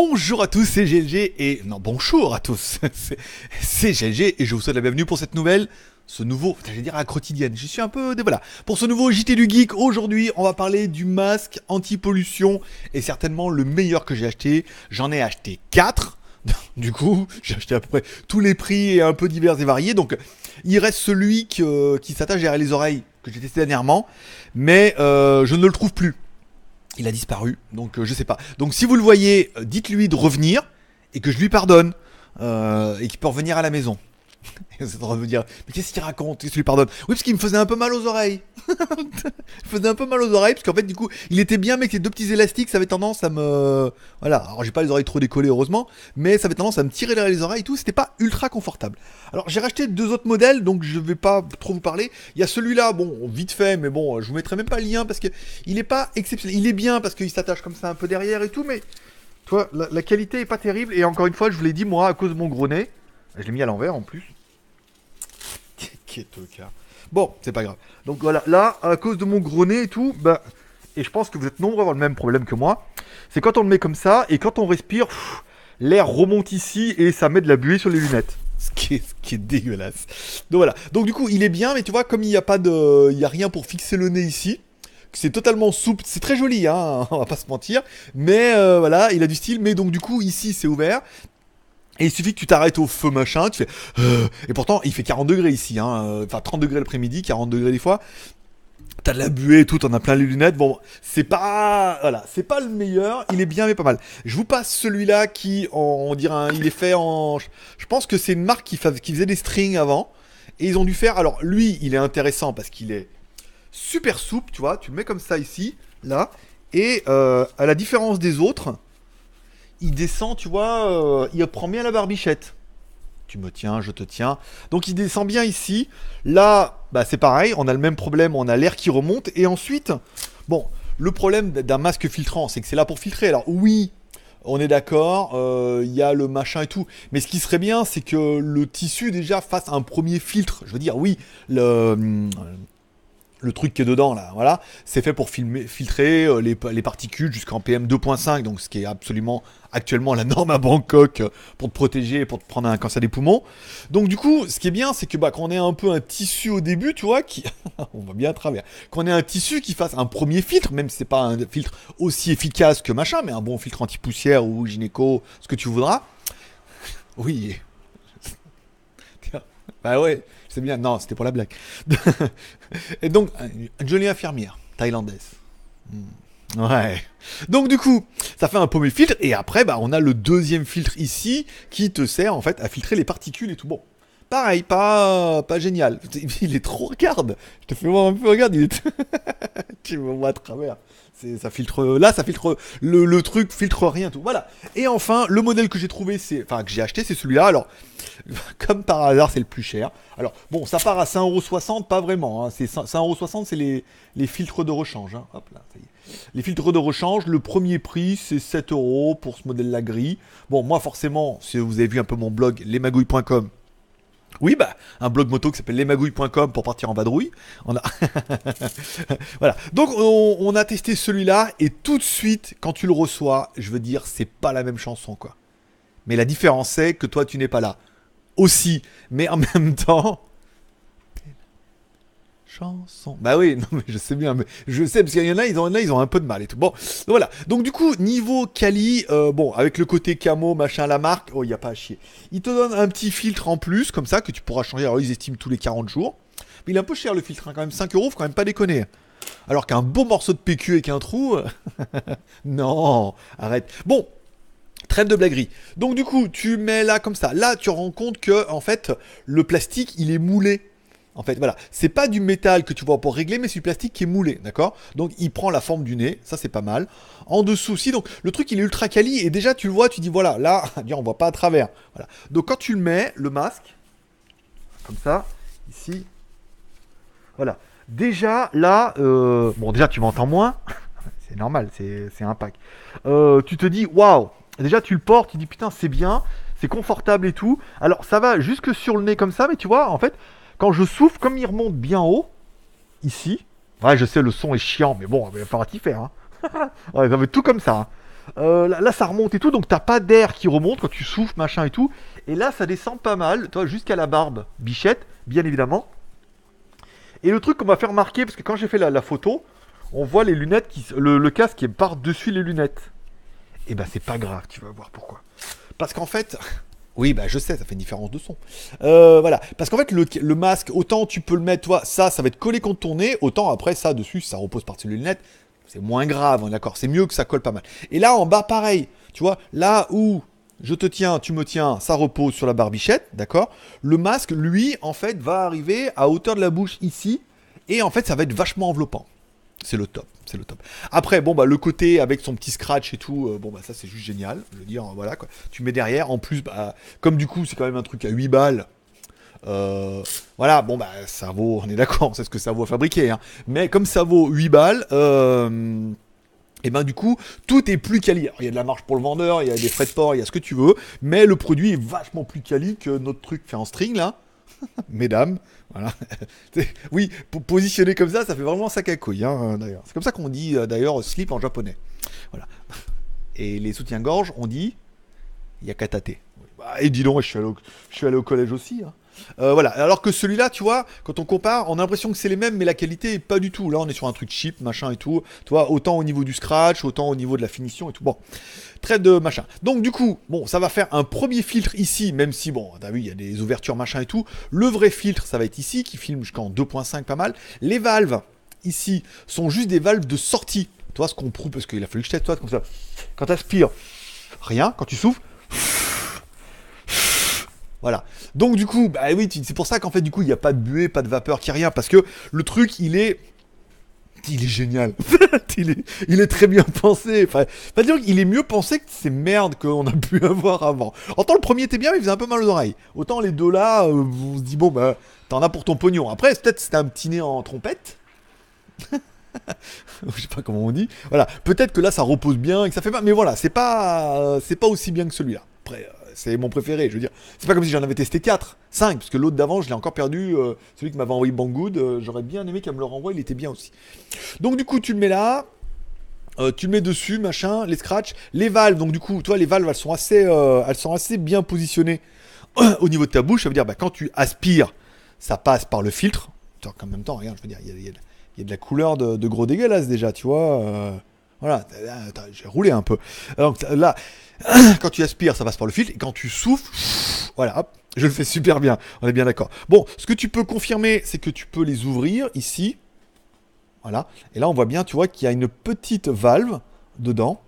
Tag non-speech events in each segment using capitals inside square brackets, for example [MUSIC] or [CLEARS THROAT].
Bonjour à tous, c'est GLG et... Non, bonjour à tous, [LAUGHS] c'est GLG et je vous souhaite la bienvenue pour cette nouvelle... Ce nouveau, je vais dire à la quotidienne, je suis un peu... Voilà. Pour ce nouveau JT du Geek, aujourd'hui, on va parler du masque anti-pollution et certainement le meilleur que j'ai acheté. J'en ai acheté 4. [LAUGHS] Du coup, j'ai acheté à peu près tous les prix et un peu divers et variés. Donc, il reste celui qui s'attache derrière les oreilles, que j'ai testé dernièrement, mais euh, je ne le trouve plus il a disparu, donc euh, je sais pas. Donc si vous le voyez, euh, dites-lui de revenir et que je lui pardonne euh, et qu'il peut revenir à la maison. [LAUGHS] Et vous en de me dire, mais qu'est-ce qu'il raconte Qu'est-ce qu'il lui pardonne Oui, parce qu'il me faisait un peu mal aux oreilles. [LAUGHS] il faisait un peu mal aux oreilles, parce qu'en fait, du coup, il était bien, mais avec ses deux petits élastiques, ça avait tendance à me. Voilà, alors j'ai pas les oreilles trop décollées, heureusement, mais ça avait tendance à me tirer les oreilles et tout, c'était pas ultra confortable. Alors j'ai racheté deux autres modèles, donc je vais pas trop vous parler. Il y a celui-là, bon, vite fait, mais bon, je vous mettrai même pas le lien, parce que il est pas exceptionnel. Il est bien, parce qu'il s'attache comme ça un peu derrière et tout, mais. Toi, la, la qualité est pas terrible, et encore une fois, je vous l'ai dit, moi, à cause de mon gros nez, je l'ai mis à l'envers en plus. Euh, bon, c'est pas grave. Donc voilà, là, à cause de mon gros nez et tout, bah, et je pense que vous êtes nombreux à avoir le même problème que moi, c'est quand on le met comme ça, et quand on respire, l'air remonte ici, et ça met de la buée sur les lunettes. Ce qui, est, dégueulasse. Donc voilà. Donc du coup, il est bien, mais tu vois, comme il n'y a pas de, il y a rien pour fixer le nez ici. C'est totalement souple, c'est très joli, hein, [LAUGHS] on va pas se mentir. Mais euh, voilà, il a du style. Mais donc du coup, ici, c'est ouvert. Et il suffit que tu t'arrêtes au feu machin, tu fais... Euh, et pourtant, il fait 40 degrés ici, hein, euh, enfin 30 degrés l'après-midi, 40 degrés des fois. T'as de la buée et tout, t'en as plein les lunettes. Bon, c'est pas, voilà, c'est pas le meilleur. Il est bien, mais pas mal. Je vous passe celui-là qui, on, dirait, il est fait en, je pense que c'est une marque qui, faisait des strings avant. Et ils ont dû faire, alors lui, il est intéressant parce qu'il est super souple, tu vois. Tu le mets comme ça ici, là. Et euh, à la différence des autres, il descend, tu vois, euh, il prend bien la barbichette. Tu me tiens, je te tiens. Donc il descend bien ici. Là, bah, c'est pareil, on a le même problème, on a l'air qui remonte. Et ensuite, bon, le problème d'un masque filtrant, c'est que c'est là pour filtrer. Alors oui, on est d'accord, euh, il y a le machin et tout. Mais ce qui serait bien, c'est que le tissu déjà fasse un premier filtre. Je veux dire, oui, le, hum, le truc qui est dedans là, voilà, c'est fait pour filtrer euh, les, particules jusqu'en PM 2.5, donc ce qui est absolument actuellement la norme à Bangkok euh, pour te protéger pour te prendre un cancer des poumons. Donc du coup, ce qui est bien, c'est que bah, quand on est un peu un tissu au début, tu vois, qui [LAUGHS] on va bien travers, qu'on ait un tissu qui fasse un premier filtre, même si c'est pas un filtre aussi efficace que machin, mais un bon filtre anti poussière ou gynéco, ce que tu voudras. Oui, bah ouais, c'est bien. Non, c'était pour la blague. [LAUGHS] et donc, une jolie infirmière thaïlandaise. Hmm. Ouais. Donc du coup, ça fait un premier filtre et après, bah, on a le deuxième filtre ici qui te sert en fait à filtrer les particules et tout. Bon, pareil, pas, pas génial. [LAUGHS] Il est trop, regarde, je te fais voir un peu, regarde, il est... [LAUGHS] tu me vois à travers. C'est, ça filtre, là, ça filtre, le, truc filtre rien, tout. Voilà. Et enfin, le modèle que j'ai trouvé, c'est, enfin, que j'ai acheté, c'est celui-là. Alors, [LAUGHS] Comme par hasard, c'est le plus cher. Alors, bon, ça part à 5,60€, pas vraiment. Hein. C'est 5,60€, c'est les, filtres de rechange. Hein. Les filtres de rechange, le premier prix, c'est 7€ pour ce modèle-là gris. Bon, moi, forcément, si vous avez vu un peu mon blog, lesmagouilles.com, oui, bah, un blog moto qui s'appelle lesmagouilles.com pour partir en vadrouille. On a... [LAUGHS] voilà. Donc, on, on a testé celui-là, et tout de suite, quand tu le reçois, je veux dire, c'est pas la même chanson, quoi. Mais la différence, c'est que toi, tu n'es pas là aussi. Mais en même temps. Chanson. Bah oui, non mais je sais bien, mais je sais parce qu'il y en a, ils ont, là ils ont un peu de mal et tout. Bon, voilà. Donc du coup niveau Kali, euh, bon avec le côté camo machin la marque, oh il n'y a pas à chier. Il te donne un petit filtre en plus comme ça que tu pourras changer. Alors ils estiment tous les 40 jours, mais il est un peu cher le filtre, hein, quand même 5 euros, faut quand même pas déconner. Alors qu'un beau morceau de PQ avec un trou, [LAUGHS] non, arrête. Bon, Trêve de blaguerie. Donc du coup, tu mets là comme ça. Là, tu rends compte que en fait, le plastique, il est moulé. En fait, voilà, c'est pas du métal que tu vois pour régler, mais c'est du plastique qui est moulé, d'accord Donc il prend la forme du nez, ça c'est pas mal. En dessous aussi, donc le truc il est ultra quali et déjà tu le vois, tu dis voilà, là, [LAUGHS] on voit pas à travers. Voilà. Donc quand tu le mets, le masque, comme ça, ici, voilà. Déjà là, euh, bon déjà tu m'entends moins, [LAUGHS] c'est normal, c'est un pack. Euh, tu te dis waouh, déjà tu le portes, tu dis putain c'est bien, c'est confortable et tout. Alors ça va jusque sur le nez comme ça, mais tu vois, en fait, quand je souffle, comme il remonte bien haut, ici, ouais je sais le son est chiant, mais bon, il va falloir t'y faire. Hein. [LAUGHS] ouais, ça tout comme ça. Hein. Euh, là, ça remonte et tout, donc t'as pas d'air qui remonte quand tu souffles, machin et tout. Et là, ça descend pas mal, toi, jusqu'à la barbe, bichette, bien évidemment. Et le truc qu'on m'a fait remarquer, parce que quand j'ai fait la, photo, on voit les lunettes, qui, le, le casque qui est par-dessus les lunettes et eh ben c'est pas grave, tu vas voir pourquoi. Parce qu'en fait, [LAUGHS] oui, bah je sais, ça fait une différence de son. Euh, voilà, parce qu'en fait, le, masque, autant tu peux le mettre, toi, ça, ça va être collé contre ton nez, autant après, ça, dessus, ça repose par-dessus les lunettes, c'est moins grave, d'accord, c'est mieux que ça colle pas mal. Et là, en bas, pareil, tu vois, là où je te tiens, tu me tiens, ça repose sur la barbichette, d'accord Le masque, lui, en fait, va arriver à hauteur de la bouche ici, et en fait, ça va être vachement enveloppant c'est le top, c'est le top. Après, bon bah le côté avec son petit scratch et tout, euh, bon bah ça c'est juste génial. Je veux dire, hein, voilà quoi. Tu mets derrière, en plus, bah, comme du coup c'est quand même un truc à 8 balles. Euh, voilà, bon bah ça vaut, on est d'accord, [LAUGHS] c'est ce que ça vaut à fabriquer. Hein. Mais comme ça vaut 8 balles, euh, et ben du coup, tout est plus quali. il y a de la marge pour le vendeur, il y a des frais de port, il y a ce que tu veux, mais le produit est vachement plus quali que notre truc fait en string là. [LAUGHS] mesdames. Voilà. [LAUGHS] oui, positionner comme ça, ça fait vraiment sac à hein, d'ailleurs. C'est comme ça qu'on dit, euh, d'ailleurs, euh, slip en japonais. Voilà. [LAUGHS] Et les soutiens-gorge, on dit yakatate. katate Bah, et dis donc, je suis allé au, collège aussi. Hein. Euh, voilà. Alors que celui-là, tu vois, quand on compare, on a l'impression que c'est les mêmes, mais la qualité est pas du tout. Là, on est sur un truc cheap, machin et tout. Tu autant au niveau du scratch, autant au niveau de la finition et tout. Bon, très de machin. Donc, du coup, bon, ça va faire un premier filtre ici, même si, bon, t'as il y a des ouvertures, machin et tout. Le vrai filtre, ça va être ici, qui filme jusqu'en 2.5, pas mal. Les valves, ici, sont juste des valves de sortie. Tu vois, ce qu'on prouve, parce qu'il a fallu que je toi, comme ça. Quand t'aspires, rien. Quand tu souffles, voilà. Donc du coup, bah oui, c'est pour ça qu'en fait du coup il n'y a pas de buée, pas de vapeur, qui rien, parce que le truc il est il est génial. [LAUGHS] il, est, très bien pensé. Enfin, pas dire qu'il est mieux pensé que ces merdes qu'on a pu [LAUGHS] avoir avant. Autant le premier était bien, mais il faisait un peu mal aux oreilles. Autant les deux là, on se dit bon bah t'en as pour ton pognon. Après, peut-être c'était un petit nez en trompette. [LAUGHS] Je sais pas comment on dit. Voilà, peut-être que là ça repose bien et que ça fait mal. Mais voilà, c'est pas pas aussi bien que celui-là. Après. Euh, c'est mon préféré. Je veux dire, c'est pas comme si j'en avais testé 4, 5, parce que l'autre d'avant, je l'ai encore perdu. Euh, celui qui m'avait envoyé Banggood, euh, j'aurais bien aimé qu'elle me le renvoie, il était bien aussi. Donc, du coup, tu le mets là. Euh, tu le mets dessus, machin, les scratchs, les valves. Donc du coup, toi, les valves, elles sont assez, elles sont assez bien positionnées [CLEARS THROAT] au niveau de ta bouche. Ça veut dire, bah, quand tu aspires, ça passe par le filtre. En même temps, regarde, je veux dire, il y, a de la couleur de, de gros dégueulasse déjà, tu vois. Voilà, j'ai roulé un peu. Donc là, [CLEARS THROAT] quand tu aspires, ça passe par le filtre, et quand tu souffles, voilà, je le fais super bien, on est bien d'accord. Bon, ce que tu peux confirmer, c'est que tu peux les ouvrir ici, voilà, et là on voit bien, tu vois, qu'il y a une petite valve dedans,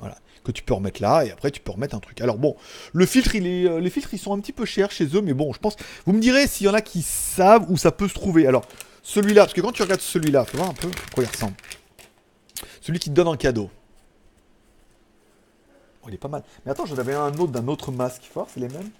voilà, que tu peux remettre là, et après tu peux remettre un truc. Alors bon, le filtre, il euh, les filtres, ils sont un petit peu chers chez eux, mais bon, je pense, vous me direz s'il y en a qui savent où ça peut se trouver. Alors, celui-là, parce que quand tu regardes celui-là, tu vois un peu à quoi il ressemble. Celui qui te donne un cadeau. Oh, il est pas mal. Mais attends, j'en avais un autre d'un autre masque fort, c'est les mêmes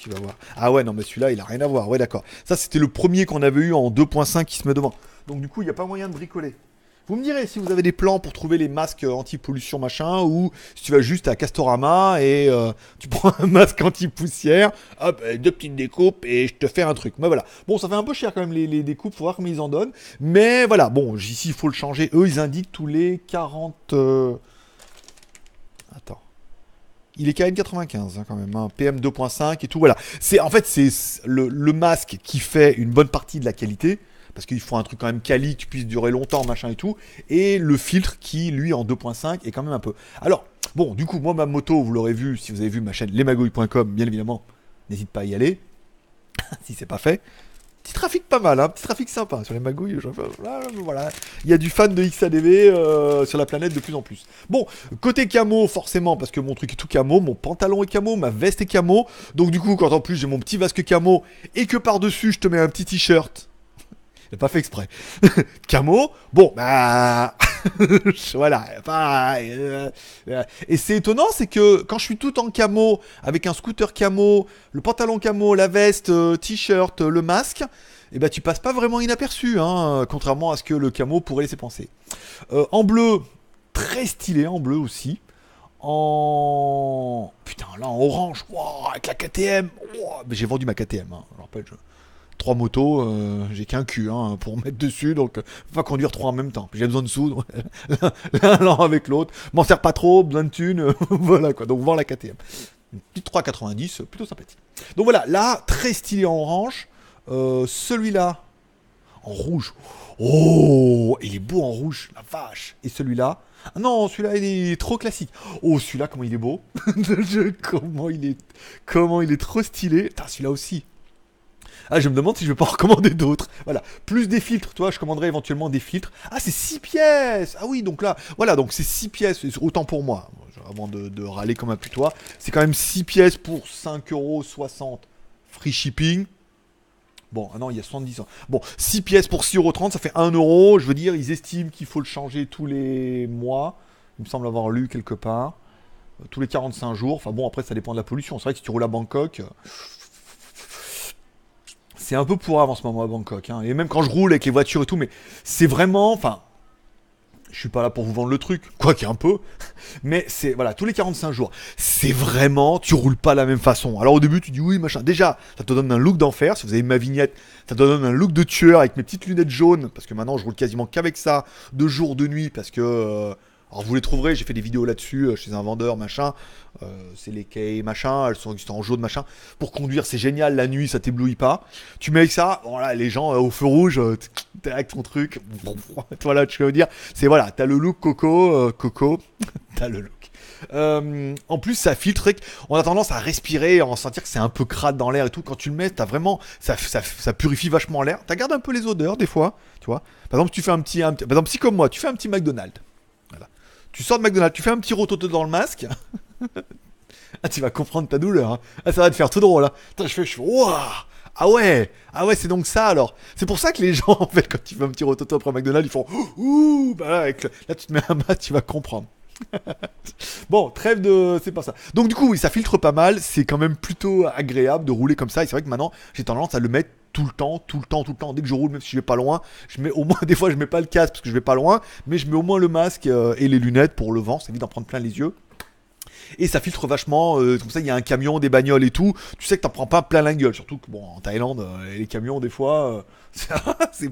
Tu vas voir. Ah ouais, non, mais celui-là, il a rien à voir. Ouais, d'accord. Ça, c'était le premier qu'on avait eu en 2.5 qui se met devant. Donc, du coup, il n'y a pas moyen de bricoler. Vous me direz si vous avez des plans pour trouver les masques anti-pollution machin, ou si tu vas juste à Castorama et euh, tu [LAUGHS] prends un masque anti-poussière, hop, deux petites découpes et je te fais un truc. Mais voilà. Bon, ça fait un peu cher quand même les, découpes, découpes, faut voir comment ils en donnent. Mais voilà, bon, ici il faut le changer. Eux, ils indiquent tous les 40. Euh, attends. Il est KN hein, 95 quand même, hein. PM 2.5 et tout. Voilà. C'est en fait c'est le, le masque qui fait une bonne partie de la qualité parce qu'il faut un truc quand même quali qui puisse durer longtemps, machin et tout, et le filtre qui, lui, en 2.5, est quand même un peu. Alors, bon, du coup, moi, ma moto, vous l'aurez vu, si vous avez vu ma chaîne lesmagouilles.com, bien évidemment, n'hésite pas à y aller, [LAUGHS] si c'est pas fait. Petit trafic pas mal, hein, petit trafic sympa sur les magouilles. Je... Voilà, il y a du fan de XADV euh, sur la planète de plus en plus. Bon, côté camo, forcément, parce que mon truc est tout camo, mon pantalon est camo, ma veste est camo. Donc, du coup, quand en plus j'ai mon petit vasque camo et que par-dessus je te mets un petit t-shirt, pas fait exprès. [LAUGHS] Camo, bon, bah. [LAUGHS] voilà. Euh, et c'est étonnant, c'est que quand je suis tout en camo, avec un scooter camo, le pantalon camo, la veste, euh, t-shirt, le masque, et eh ben, tu passes pas vraiment inaperçu, hein, contrairement à ce que le camo pourrait laisser penser. Euh, en bleu, très stylé en bleu aussi. En. Putain, là en orange, avec la KTM. j'ai vendu ma KTM, hein, je rappelle, je trois motos, euh, j'ai qu'un cul hein, pour mettre dessus, donc pas euh, conduire trois en même temps. J'ai besoin de sous, [LAUGHS] l'un avec l'autre, m'en sert pas trop, besoin de thunes, [LAUGHS] voilà quoi. Donc voir la KTM. Une petite 3,90, euh, plutôt sympathique. Donc voilà, là, très stylé en orange. celui-là, en rouge. Oh, il est beau en rouge, la vache. Et celui-là, ah non, celui-là, il est trop classique. Oh, celui-là, comment il est beau. [LAUGHS] comment, il est... comment il est trop stylé. Celui-là aussi. Ah, je me demande si je vais pas recommander d'autres. Voilà. Plus des filtres, toi, je commanderai éventuellement des filtres. Ah, c'est 6 pièces Ah oui, donc là, voilà, donc c'est 6 pièces, autant pour moi, avant de, de râler comme un putois. C'est quand même 6 pièces pour 5,60€ free shipping. Bon, ah non, il y a 70 ans. Bon, 6 pièces pour 6,30€, ça fait 1€. Je veux dire, ils estiment qu'il faut le changer tous les mois. Il me semble avoir lu quelque part. Euh, tous les 45 jours. Enfin bon, après, ça dépend de la pollution. C'est vrai que si tu roules à Bangkok, euh, c'est un peu pour avant ce moment à Bangkok. Hein. Et même quand je roule avec les voitures et tout, mais c'est vraiment. Enfin, je suis pas là pour vous vendre le truc, quoique un peu, [LAUGHS] mais c'est voilà, tous les 45 jours, c'est vraiment, tu roules pas de la même façon. Alors au début, tu dis oui, machin. Déjà, ça te donne un look d'enfer. Si vous avez ma vignette, ça te donne un look de tueur avec mes petites lunettes jaunes, parce que maintenant je roule quasiment qu'avec ça, de jour, de nuit, parce que. Euh, alors vous les trouverez, j'ai fait des vidéos là-dessus euh, chez un vendeur, machin. Euh, c'est les quais, machin, elles sont, en jaune, machin. Pour conduire, c'est génial, la nuit, ça t'éblouit pas. Tu mets ça, voilà, les gens euh, au feu rouge, t'es avec ton truc. voilà, [LAUGHS] tu veux dire. C'est voilà, t'as le look coco, coco, [LAUGHS] t'as le look. en plus, ça filtre. On a tendance à respirer, à en sentir que c'est un peu crade dans l'air et tout. Quand tu le mets, t'as vraiment, ça, purifie vachement l'air. T'as gardé un peu les odeurs des fois, tu vois. Par exemple, tu fais un petit, par exemple, si comme moi, tu fais un petit McDonald's. Tu sors de McDonald's, tu fais un petit rototo dans le masque. [LAUGHS] ah, tu vas comprendre ta douleur. Hein. Ah, ça va te faire tout drôle. là. Hein. Attends, je fais, je fais, ah ouais, ah ouais, c'est donc ça alors. C'est pour ça que les gens, [LAUGHS] en fait, quand tu fais un petit rototo après McDonald's, ils font ouh, bah là, tu te mets un masque, tu vas comprendre. [LAUGHS] bon, trêve de. C'est pas ça. Donc, du coup, oui, ça filtre pas mal. C'est quand même plutôt agréable de rouler comme ça. Et c'est vrai que maintenant, j'ai tendance à le mettre tout le temps, tout le temps, tout le temps. Dès que je roule, même si je vais pas loin, je mets au moins [LAUGHS] des fois je mets pas le casque parce que je vais pas loin, mais je mets au moins le masque euh, et les lunettes pour le vent, ça évite d'en prendre plein les yeux. Et ça filtre vachement, euh, comme ça il y a un camion, des bagnoles et tout, tu sais que t'en prends pas plein la gueule, surtout que bon en Thaïlande, euh, les camions des fois, [LAUGHS] c'est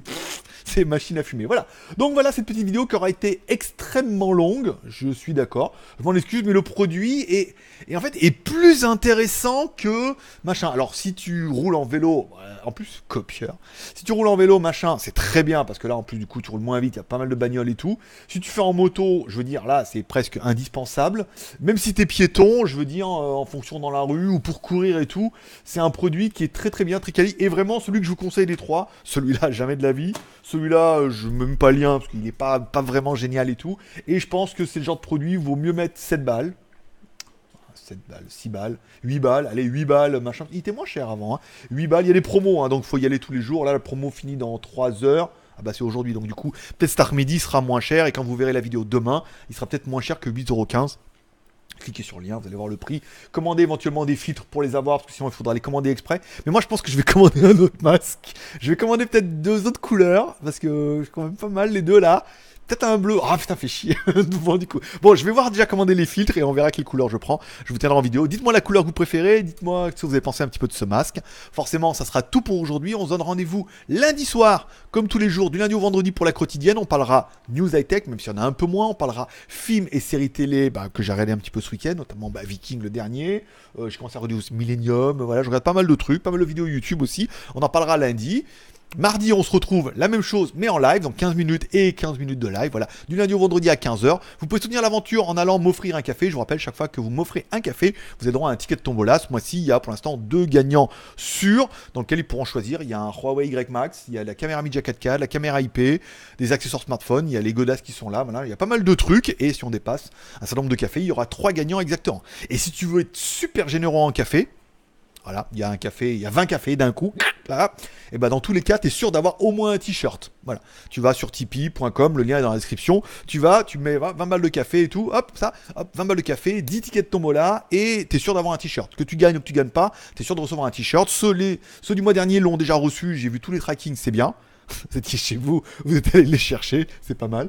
[LAUGHS] c'est machine à fumer. Voilà. Donc voilà cette petite vidéo qui aura été extrêmement longue, je suis d'accord. Je m'en excuse, mais le produit est, est, en fait est plus intéressant que machin. Alors si tu roules en vélo, euh, en plus copieur, si tu roules en vélo, machin, c'est très bien parce que là en plus du coup tu roules moins vite, il y a pas mal de bagnoles et tout. Si tu fais en moto, je veux dire là c'est presque indispensable. Même si t'es piéton, je veux dire euh, en fonction dans la rue ou pour courir et tout, c'est un produit qui est très très bien, très quali et vraiment celui que je vous conseille des trois. Celui-là [LAUGHS] jamais de la vie. Celui-là, euh, je ne mets même pas le lien parce qu'il n'est pas, pas vraiment génial et tout. Et je pense que c'est le genre de produit il vaut mieux mettre 7 balles. 7 balles, 6 balles, 8 balles, allez, 8 balles, machin. Il était moins cher avant. Hein. 8 balles, il y a des promos, hein, donc faut y aller tous les jours. Là, la promo finit dans 3 heures. Ah bah c'est aujourd'hui, donc du coup, peut-être cet après-midi sera moins cher. Et quand vous verrez la vidéo demain, il sera peut-être moins cher que 8,15€ cliquez sur le lien, vous allez voir le prix. Commandez éventuellement des filtres pour les avoir, parce que sinon il faudra les commander exprès. Mais moi je pense que je vais [LAUGHS] commander un autre masque. Je vais commander peut-être deux autres couleurs, parce que je suis quand même pas mal les deux là peut un bleu. Ah putain, fait chier. bon, [LAUGHS] du coup. Bon, je vais voir déjà commander les filtres et on verra quelle couleur je prends. Je vous tiendrai en vidéo. Dites-moi la couleur que vous préférez. Dites-moi ce que vous avez pensé un petit peu de ce masque. Forcément, ça sera tout pour aujourd'hui. On se donne rendez-vous lundi soir, comme tous les jours, du lundi au vendredi pour la quotidienne. On parlera news high-tech, même si on en a un peu moins. On parlera films et séries télé bah, que j'ai regardé un petit peu ce week-end, notamment bah, Viking le dernier. Euh, je commence à regarder Millennium. Voilà, je regarde pas mal de trucs, pas mal de vidéos YouTube aussi. On en parlera lundi. Mardi, on se retrouve la même chose, mais en live, donc 15 minutes et 15 minutes de live, voilà, du lundi au vendredi à 15h. Vous pouvez soutenir l'aventure en allant m'offrir un café. Je vous rappelle, chaque fois que vous m'offrez un café, vous avez à un ticket de tombola. Ce mois-ci, il y a pour l'instant deux gagnants sûrs, dans lesquels ils pourront choisir. Il y a un Huawei Y Max, il y a la caméra Mijia 4K, la caméra IP, des accessoires smartphone, il y a les godasses qui sont là, voilà, il y a pas mal de trucs. Et si on dépasse un certain nombre de cafés, il y aura trois gagnants exactement. Et si tu veux être super généreux en café, voilà, il y a un café, il y a 20 cafés d'un coup. et ben dans tous les cas, tu es sûr d'avoir au moins un t-shirt. Voilà. Tu vas sur tipeee.com, le lien est dans la description. Tu vas, tu mets 20 balles de café et tout. Hop, ça, hop, 20 balles de café, 10 tickets de tombola et tu es sûr d'avoir un t-shirt. Que tu gagnes ou que tu gagnes pas, tu es sûr de recevoir un t-shirt. Ceux, ceux du mois dernier l'ont déjà reçu, j'ai vu tous les trackings, c'est bien. [LAUGHS] Vous étiez chez vous, vous êtes allé les chercher, c'est pas mal.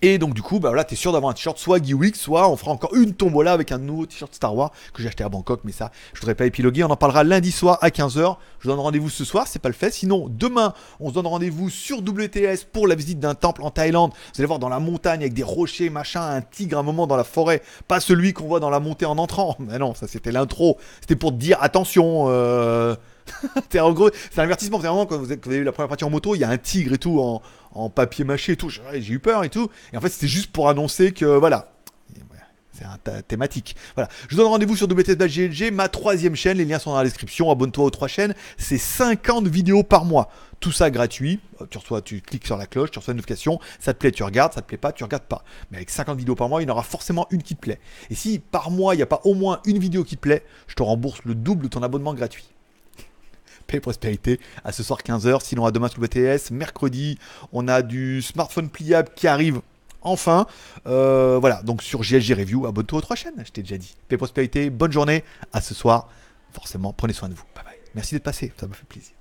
Et donc du coup, bah voilà, t'es sûr d'avoir un t-shirt soit Geewick, soit on fera encore une tombola avec un nouveau t-shirt Star Wars que j'ai acheté à Bangkok, mais ça, je voudrais pas épiloguer. On en parlera lundi soir à 15h. Je vous donne rendez-vous ce soir, c'est pas le fait. Sinon, demain, on se donne rendez-vous sur WTS pour la visite d'un temple en Thaïlande. Vous allez voir dans la montagne avec des rochers, machin, un tigre un moment dans la forêt, pas celui qu'on voit dans la montée en entrant. [LAUGHS] Mais non, ça c'était l'intro. C'était pour te dire attention. Euh [LAUGHS] gros, c'est un avertissement. Vraiment, quand vous, avez eu la première partie en moto, il y a un tigre et tout en, papier mâché et tout. J'ai eu peur et tout. Et en fait, c'était juste pour annoncer que voilà. C'est un thématique. Voilà. Je donne rendez-vous sur WTSBGLG, ma troisième chaîne. Les liens sont dans la description. Abonne-toi aux trois chaînes. C'est 50 vidéos par mois. Tout ça gratuit. Euh, tu reçois, tu cliques sur la cloche, tu reçois une notification. Ça te plaît, tu regardes. Ça te plaît pas, tu regardes pas. Mais avec 50 vidéos par mois, il y en aura forcément une qui te plaît. Et si par mois, il n'y a pas au moins une vidéo qui te plaît, je te rembourse le double de ton abonnement gratuit paix prospérité à ce soir 15h. Sinon, à demain sur le BTS. Mercredi, on a du smartphone pliable qui arrive enfin. Euh, voilà, donc sur GSG Review, abonne-toi aux trois chaînes, je t'ai déjà dit. Paix, prospérité, bonne journée, à ce soir. Forcément, prenez soin de vous. Bye bye. Merci d'être passé, ça me fait plaisir.